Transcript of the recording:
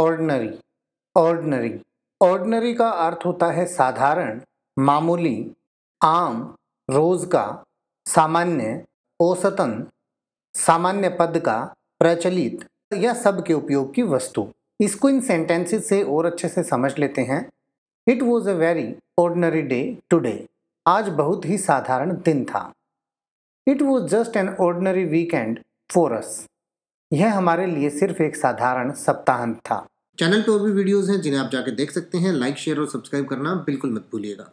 ordinary ordinary ordinary का अर्थ होता है साधारण मामूली आम रोज का सामान्य औसतन सामान्य पद का प्रचलित या सब के उपयोग की वस्तु इसको इन सेंटेंसेस से और अच्छे से समझ लेते हैं it was a very ordinary day today आज बहुत ही साधारण दिन था it was just an ordinary weekend for us यह हमारे लिए सिर्फ एक साधारण सप्ताहांत था चैनल पर और भी वीडियोस हैं जिन्हें आप जाके देख सकते हैं लाइक शेयर और सब्सक्राइब करना बिल्कुल मत भूलिएगा